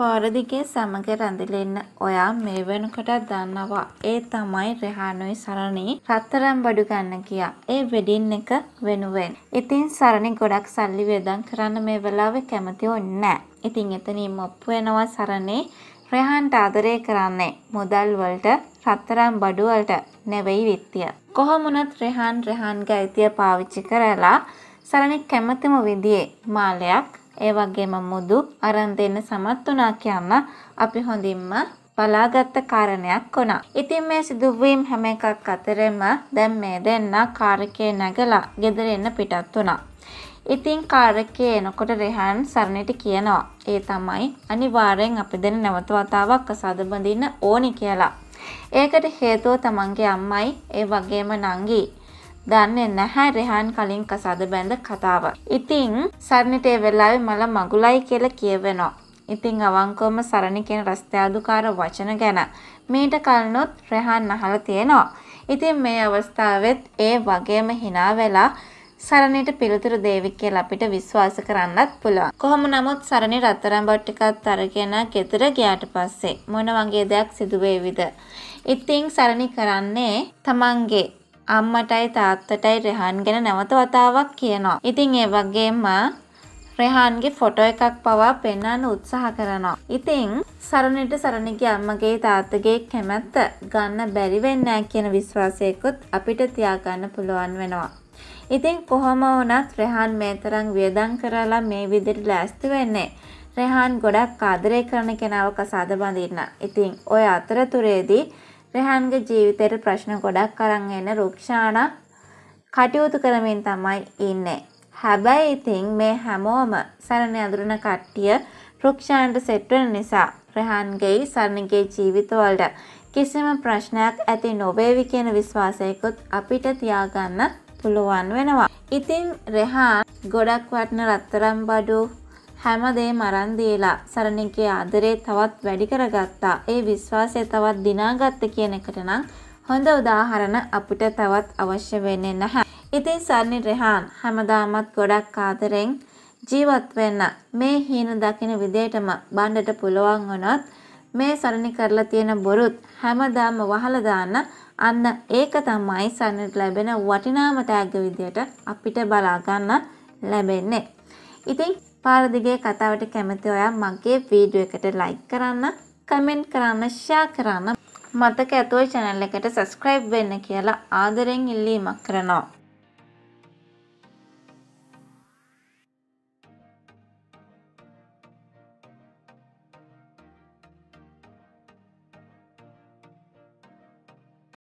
පාරදිගේ සමග රැඳිලෙන්න ඔයා මේ වෙනකොට දන්නවා ඒ තමයි රෙහානුයි සරණි රත්තරන් බඩු ගන්න කියා ඒ වෙඩින් එක වෙනුවෙන්. ඉතින් සරණි ගොඩක් සල්ලි වේදම් කරන්න මේ වෙලාවේ කැමති නැහැ. ඉතින් එතනින් ඔප්පු වෙනවා සරණි රෙහාන්ට ආදරය කරන්නේ මුදල් වලට රත්තරන් බඩු වලට නෙවෙයි විත්තිය. කොහොමුණත් රෙහාන් රෙහාන්ගේ අයිතිය පාවිච්චි කරලා සරණි කැමතිම විදිහේ මාලයක් ඒ වගේම මුදු අරන් දෙන්න සමත් වුණා කියන්න අපි හොඳින්ම බලාගත්ත කාරණයක් වුණා. ඉතින් මේ සිදුවීම් හැම එකක් අතරම දැන් මේ දෙන්න කාරකේ නැගලා ගෙදර එන්න පිටත් වුණා. ඉතින් කාරකේ එනකොට රෙහන් සරණට කියනවා. ඒ තමයි අනිවාර්යෙන් අපි දෙන නැවත වතාවක් අසාද බඳින්න ඕනි කියලා. ඒකට හේතුව තමන්ගේ අම්මයි ඒ වගේම නංගී දන්නේ නැහැ රෙහාන් කලින් කසාද බැඳ කතාව. ඉතින් සරණිට ඒ වෙලාවේ මල මගුලයි කියලා කියවෙනවා. ඉතින් අවංකවම සරණි කියන රස්ත්‍යාදුකාර වචන ගැන මීට කලනොත් රෙහාන් අහලා තියෙනවා. ඉතින් මේ අවස්ථාවෙත් ඒ වගේම hina වෙලා සරණයට පිළිතුරු දෙවි කියලා අපිට විශ්වාස කරන්නත් පුළුවන්. කොහොම නමුත් සරණි රත්තරන් බට් එකත් අරගෙන ගෙදර ගියාට පස්සේ මොන වගේ දෙයක් සිදු වෙයිද? ඉතින් සරණි කරන්නේ තමන්ගේ අම්මටයි තාත්තටයි රෙහන් ගැන නැවත වතාවක් කියනවා. ඉතින් ඒ වගේම රෙහන්ගේ ෆොටෝ එකක් පවා පෙන්වන්න උත්සාහ කරනවා. ඉතින් සරණට සරණගේ අම්මගේ තාත්තගේ කැමැත්ත ගන්න බැරි වෙන්නේ කියන විශ්වාසයකුත් අපිට තියාගන්න පුළුවන් වෙනවා. ඉතින් කොහොම වුණත් රෙහන් මේ තරම් වියදම් කරලා මේ විදිහට ලෑස්ති වෙන්නේ රෙහන් ගොඩක් ආදරය කරන කෙනාවක සාද බඳින්න. ඉතින් ওই අතරතුරේදී රෙහන්ගේ ජීවිතයට ප්‍රශ්න ගොඩක් අරන් එන රුක්ෂානා කටයුතු කරමින් තමයි ඉන්නේ. හැබැයි ඉතින් මේ හැමෝම සරණ ඇඳුරන කට්ටිය රුක්ෂාන්ට සෙට් වෙන නිසා රෙහන්ගේ සරණගේ ජීවිතවලට කිසිම ප්‍රශ්නයක් ඇති නොවේවි කියන විශ්වාසයකුත් අපිට තියාගන්න පුළුවන් වෙනවා. ඉතින් රෙහාන් ගොඩක් වටන රත්තරම් බඩු හැමදේම අරන් දීලා සරණිගේ ආදරේ තවත් වැඩි කරගත්තා. ඒ විශ්වාසය තවත් දිනාගත්ත කියන එකට නම් හොඳ උදාහරණ අපිට තවත් අවශ්‍ය වෙන්නේ නැහැ. ඉතින් සරණි රෙහාන් හැමදාමත් ගොඩක් ආදරෙන් ජීවත් වෙන්න මේ හීන දකින විදියටම බණ්ඩට පුළුවන් වුණොත් මේ සරණි කරලා තියෙන බොරුත් හැමදාම වහලා දාන්න අන්න ඒක තමයි සරණිට ලැබෙන වටිනාම තෑග්ග විදියට අපිට බලා ගන්න ලැබෙන්නේ. ඉතින් පාරදිගේ කතාවට කැමති ඔයා මගේ වීඩියෝ එකට ලයික් කරන්න, කමෙන්ට් කරන්න, ෂෙයා කරන්න, මතක ඇතුව channel එකට subscribe වෙන්න කියලා ආදරෙන් ඉල්ලීමක් කරනවා.